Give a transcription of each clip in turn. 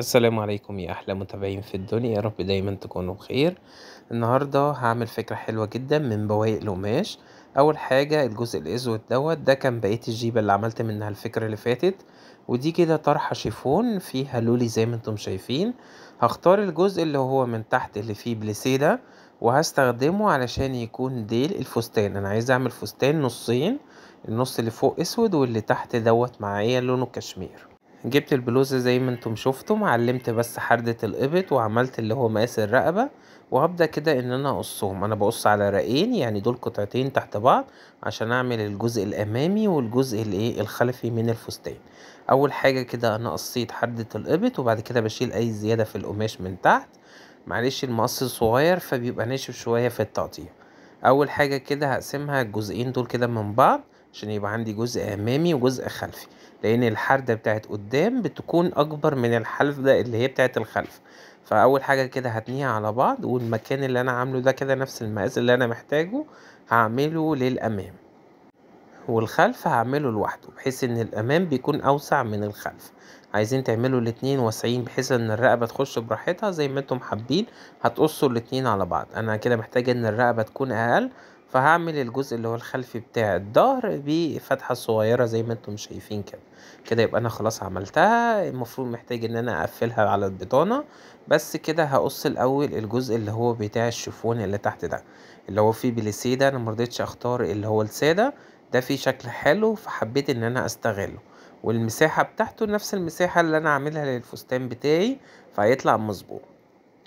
السلام عليكم يا احلى متابعين في الدنيا يا رب دايما تكونوا بخير النهارده هعمل فكره حلوه جدا من بواقي القماش اول حاجه الجزء الاسود دوت ده كان بقيه الجيبه اللي عملت منها الفكره اللي فاتت ودي كده طرحه شيفون فيها لولي زي ما انتم شايفين هختار الجزء اللي هو من تحت اللي فيه بليسيدا وهستخدمه علشان يكون ديل الفستان انا عايز اعمل فستان نصين النص اللي فوق اسود واللي تحت دوت معايا لونه كشمير جبت البلوزة زي ما انتم شفتم علمت بس حردة القبط وعملت اللي هو مقاس الرقبة وهبدأ كده ان انا اقصهم انا بقص على رقين يعني دول قطعتين تحت بعض عشان اعمل الجزء الامامي والجزء الايه الخلفي من الفستان اول حاجة كده انا قصيت حردة القبط وبعد كده بشيل اي زيادة في القماش من تحت معلش المقص صغير فبيبقى ناشف شوية في التقطيع اول حاجة كده هقسمها الجزئين دول كده من بعض عشان يبقى عندي جزء امامي وجزء خلفي لان الحردة بتاعت قدام بتكون اكبر من الحردة اللي هي بتاعت الخلف فاول حاجة كده هتنيها على بعض والمكان اللي انا عامله ده كده نفس المقاس اللي انا محتاجه هعمله للامام والخلف هعمله لوحده بحيث ان الامام بيكون اوسع من الخلف عايزين تعملوا الاتنين واسعين بحيث ان الرقبه تخش براحتها زي ما انتم حابين هتقصوا الاتنين على بعض انا كده محتاج ان الرقبه تكون اقل فهعمل الجزء اللي هو الخلفي بتاع الظهر بفتحة صغيرة زي ما انتم شايفين كده كده يبقى انا خلاص عملتها المفروض محتاج ان انا اقفلها على البطانة بس كده هقص الاول الجزء اللي هو بتاع الشيفون اللي تحت ده اللي هو فيه بليسيدة انا مرضتش اختار اللي هو السادة ده فيه شكل حلو فحبيت ان انا استغله والمساحة بتاعته نفس المساحة اللي انا عاملها للفستان بتاعي فهيطلع مظبوط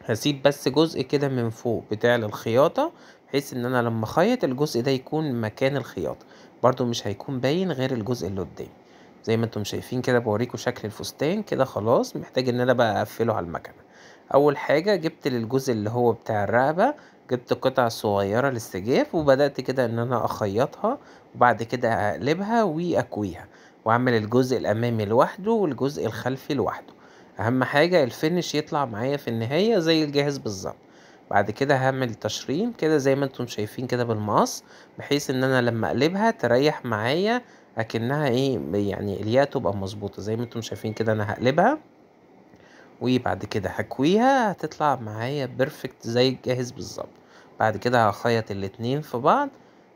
هسيب بس جزء كده من فوق بتاع الخياطة بحيث ان انا لما اخيط الجزء ده يكون مكان الخياطة برضو مش هيكون باين غير الجزء اللي قدامي زي ما انتم شايفين كده بوريكم شكل الفستان كده خلاص محتاج ان انا بقى اقفله على المكنة اول حاجة جبت للجزء اللي هو بتاع الرقبة جبت قطع صغيرة للسجاف وبدأت كده ان انا اخيطها وبعد كده اقلبها واكويها واعمل الجزء الامامي لوحده والجزء الخلفي لوحده اهم حاجة الفنش يطلع معايا في النهاية زي الجاهز بالظبط بعد كده هعمل تشريم كده زي ما انتم شايفين كده بالمقص بحيث ان انا لما اقلبها تريح معايا اكنها ايه يعني الياء تبقى مظبوطه زي ما انتم شايفين كده انا هقلبها وبعد كده هكويها هتطلع معايا بيرفكت زي الجاهز بالظبط بعد كده هخيط الاتنين في بعض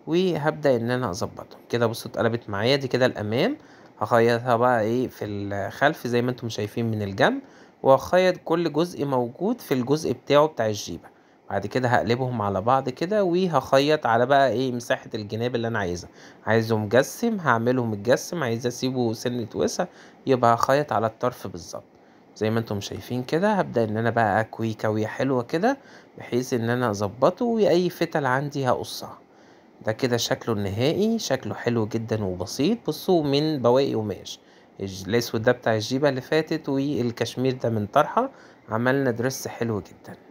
وهبدا ان انا اظبطهم كده بصوا اتقلبت معايا دي كده الامام هخيطها بقى ايه في الخلف زي ما انتم شايفين من الجنب وهخيط كل جزء موجود في الجزء بتاعه بتاع الجيبه بعد كده هقلبهم على بعض كده وهخيط على بقى ايه مساحة الجناب اللي انا عايزها عايزه مجسم هعمله متجسم عايز اسيبه سنة وسع يبقى هخيط على الطرف بالظبط زي ما انتم شايفين كده هبدأ ان انا بقى اكوي كوية حلوة كده بحيث ان انا اظبطه واي فتل عندي هقصها ده كده شكله النهائي شكله حلو جدا وبسيط بصوا من بواقي قماش الاسود ده بتاع الجيبة اللي فاتت والكشمير ده من طرحة عملنا درس حلو جدا